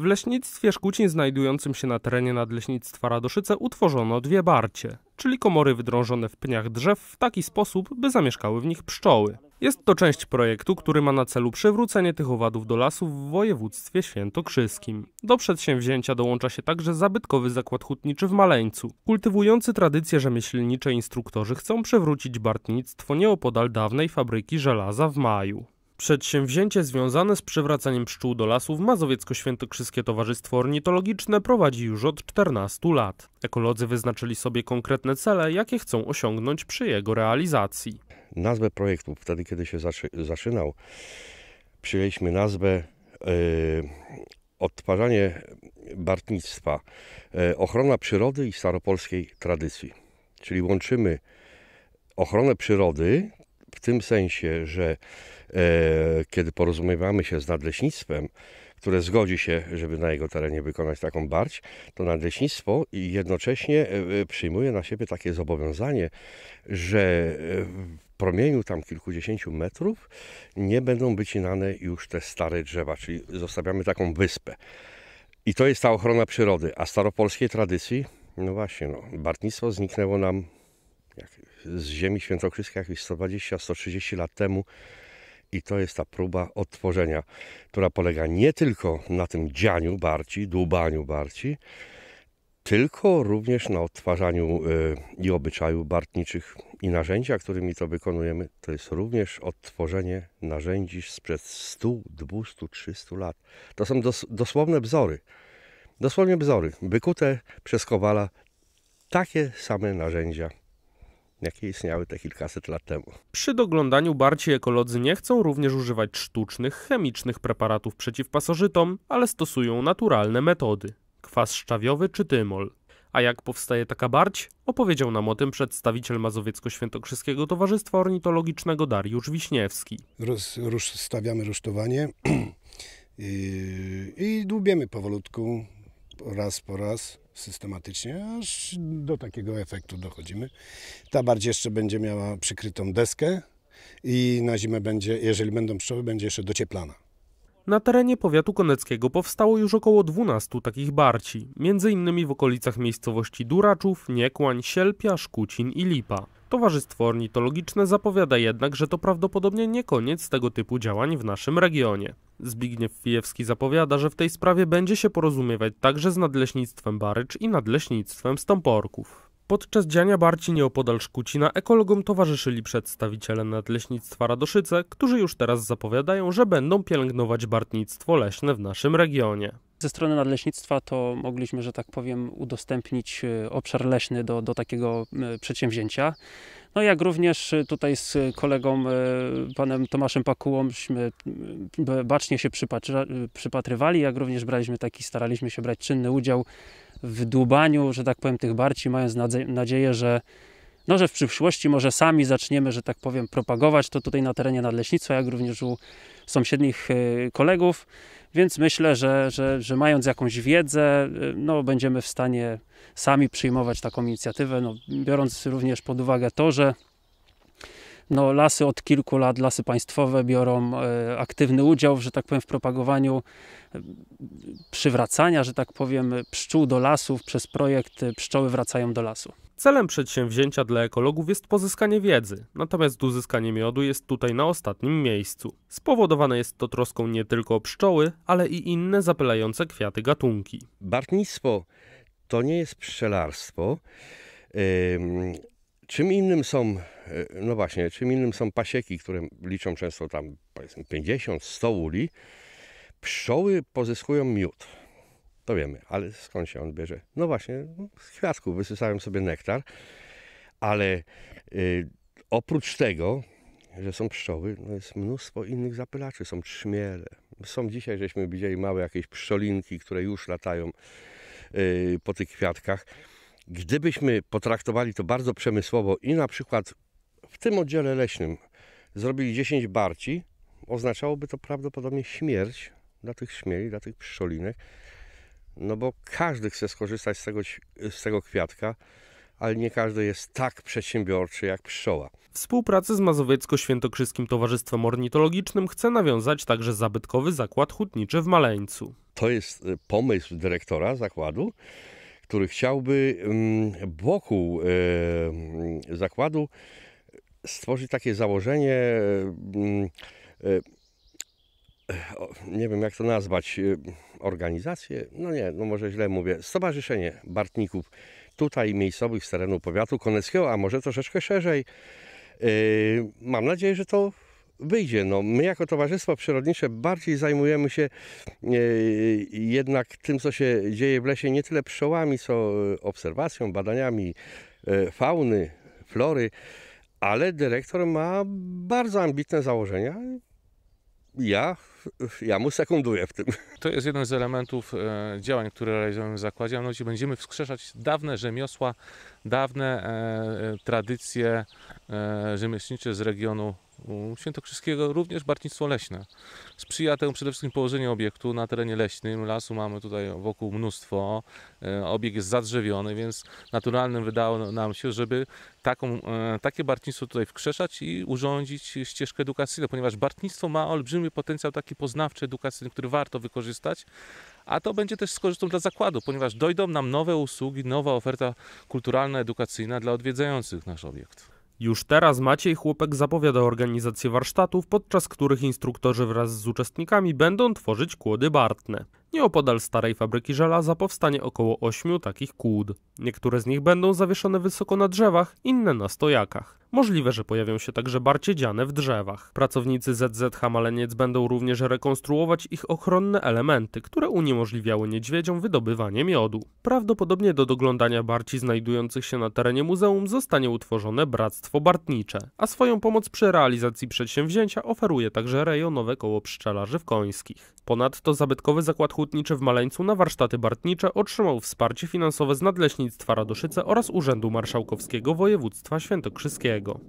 W leśnictwie Szkucin znajdującym się na terenie nadleśnictwa Radoszyce utworzono dwie barcie, czyli komory wydrążone w pniach drzew w taki sposób, by zamieszkały w nich pszczoły. Jest to część projektu, który ma na celu przywrócenie tych owadów do lasów w województwie świętokrzyskim. Do przedsięwzięcia dołącza się także zabytkowy zakład hutniczy w Maleńcu. Kultywujący tradycje rzemieślnicze instruktorzy chcą przywrócić bartnictwo nieopodal dawnej fabryki żelaza w maju. Przedsięwzięcie związane z przywracaniem pszczół do lasów Mazowiecko-Świętokrzyskie Towarzystwo Ornitologiczne prowadzi już od 14 lat. Ekolodzy wyznaczyli sobie konkretne cele, jakie chcą osiągnąć przy jego realizacji. Nazwę projektu, wtedy kiedy się zaczynał, przyjęliśmy nazwę yy, odtwarzanie bartnictwa, yy, ochrona przyrody i staropolskiej tradycji. Czyli łączymy ochronę przyrody, w tym sensie, że e, kiedy porozumiewamy się z nadleśnictwem, które zgodzi się, żeby na jego terenie wykonać taką barć, to nadleśnictwo jednocześnie e, e, przyjmuje na siebie takie zobowiązanie, że w promieniu tam kilkudziesięciu metrów nie będą wycinane już te stare drzewa, czyli zostawiamy taką wyspę. I to jest ta ochrona przyrody, a staropolskiej tradycji, no właśnie, no, bartnictwo zniknęło nam z ziemi świętokrzyskiej jakieś 120-130 lat temu i to jest ta próba odtworzenia, która polega nie tylko na tym dzianiu barci, dłubaniu barci, tylko również na odtwarzaniu y, i obyczaju bartniczych i narzędzia, którymi to wykonujemy, to jest również odtworzenie narzędzi sprzed 100, 200, 300 lat. To są dos dosłowne wzory. Dosłownie wzory, wykute przez Kowala takie same narzędzia jakie istniały te kilkaset lat temu. Przy doglądaniu barci ekolodzy nie chcą również używać sztucznych, chemicznych preparatów przeciw pasożytom, ale stosują naturalne metody. Kwas szczawiowy czy tymol. A jak powstaje taka barć? Opowiedział nam o tym przedstawiciel Mazowiecko-Świętokrzyskiego Towarzystwa Ornitologicznego Dariusz Wiśniewski. Roz, rusz, stawiamy rusztowanie i, i dłubiemy powolutku raz po raz systematycznie, aż do takiego efektu dochodzimy. Ta bardziej jeszcze będzie miała przykrytą deskę i na zimę będzie, jeżeli będą pszczoły, będzie jeszcze docieplana. Na terenie powiatu koneckiego powstało już około 12 takich barci, między innymi w okolicach miejscowości Duraczów, Niekłań, Sielpia, Szkucin i Lipa. Towarzystwo Ornitologiczne zapowiada jednak, że to prawdopodobnie nie koniec tego typu działań w naszym regionie. Zbigniew Wijewski zapowiada, że w tej sprawie będzie się porozumiewać także z nadleśnictwem Barycz i nadleśnictwem Stąporków. Podczas dziania Barci nieopodal Szkucina ekologom towarzyszyli przedstawiciele nadleśnictwa Radoszyce, którzy już teraz zapowiadają, że będą pielęgnować bartnictwo leśne w naszym regionie. Ze strony nadleśnictwa to mogliśmy, że tak powiem, udostępnić e, obszar leśny do, do takiego e, przedsięwzięcia. No jak również y, tutaj z kolegą y, panem Tomaszem Pakułąśmy y, bacznie się przypatrywali, jak również braliśmy taki, staraliśmy się brać czynny udział w dłubaniu, że tak powiem, tych barci, mając nadzieję, że no, że w przyszłości może sami zaczniemy, że tak powiem, propagować to tutaj na terenie Nadleśnictwa, jak również u sąsiednich kolegów. Więc myślę, że, że, że mając jakąś wiedzę, y, no, będziemy w stanie sami przyjmować taką inicjatywę, no, biorąc również pod uwagę to, że no, lasy od kilku lat, lasy państwowe biorą e, aktywny udział, że tak powiem, w propagowaniu e, przywracania, że tak powiem, pszczół do lasów przez projekt e, Pszczoły wracają do lasu. Celem przedsięwzięcia dla ekologów jest pozyskanie wiedzy, natomiast uzyskanie miodu jest tutaj na ostatnim miejscu. Spowodowane jest to troską nie tylko o pszczoły, ale i inne zapylające kwiaty gatunki. Bartnictwo to nie jest pszczelarstwo. Czym innym są, e, no właśnie, czym innym są pasieki, które liczą często tam powiedzmy 50, 100 uli, pszczoły pozyskują miód. To wiemy, ale skąd się on bierze? No właśnie, no, z kwiatków wysysałem sobie nektar, ale y, oprócz tego, że są pszczoły, no jest mnóstwo innych zapylaczy, są trzmiele. Są dzisiaj, żeśmy widzieli małe jakieś pszczolinki, które już latają y, po tych kwiatkach. Gdybyśmy potraktowali to bardzo przemysłowo i na przykład w tym oddziale leśnym zrobili 10 barci, oznaczałoby to prawdopodobnie śmierć dla tych śmieli, dla tych pszczolinek, no bo każdy chce skorzystać z tego, z tego kwiatka, ale nie każdy jest tak przedsiębiorczy jak pszczoła. Współpracę z Mazowiecko-Świętokrzyskim Towarzystwem Ornitologicznym chce nawiązać także zabytkowy zakład hutniczy w Maleńcu. To jest y, pomysł dyrektora zakładu, który chciałby mm, wokół e, zakładu stworzyć takie założenie, e, mm, e, nie wiem jak to nazwać, organizację, no nie, no może źle mówię, Stowarzyszenie Bartników tutaj miejscowych z terenu powiatu koneckiego, a może troszeczkę szerzej. Mam nadzieję, że to wyjdzie. No, my jako Towarzystwo Przyrodnicze bardziej zajmujemy się e, jednak tym, co się dzieje w lesie, nie tyle pszczołami, co e, obserwacją, badaniami e, fauny, flory, ale dyrektor ma bardzo ambitne założenia. Ja, ja mu sekunduję w tym. To jest jeden z elementów działań, które realizujemy w zakładzie. No będziemy wskrzeszać dawne rzemiosła, dawne tradycje rzemieślnicze z regionu świętokrzyskiego również bartnictwo leśne. Sprzyja temu przede wszystkim położenie obiektu na terenie leśnym. Lasu mamy tutaj wokół mnóstwo, e, obiekt jest zadrzewiony, więc naturalnym wydało nam się, żeby taką, e, takie bartnictwo tutaj wkrzeszać i urządzić ścieżkę edukacyjną, ponieważ bartnictwo ma olbrzymi potencjał taki poznawczy, edukacyjny, który warto wykorzystać, a to będzie też z korzyścią dla zakładu, ponieważ dojdą nam nowe usługi, nowa oferta kulturalna, edukacyjna dla odwiedzających nasz obiekt. Już teraz Maciej Chłopek zapowiada organizację warsztatów, podczas których instruktorzy wraz z uczestnikami będą tworzyć kłody bartne. Nieopodal starej fabryki żelaza powstanie około 8 takich kłód. Niektóre z nich będą zawieszone wysoko na drzewach, inne na stojakach. Możliwe, że pojawią się także barcie dziane w drzewach. Pracownicy ZZH Maleniec będą również rekonstruować ich ochronne elementy, które uniemożliwiały niedźwiedziom wydobywanie miodu. Prawdopodobnie do doglądania barci znajdujących się na terenie muzeum zostanie utworzone Bractwo Bartnicze, a swoją pomoc przy realizacji przedsięwzięcia oferuje także rejonowe koło pszczelarzy w Końskich. Ponadto zabytkowy zakład hutniczy w Maleńcu na warsztaty bartnicze otrzymał wsparcie finansowe z Nadleśnictwa Radoszyce oraz Urzędu Marszałkowskiego Województwa Świętokrzyskiego.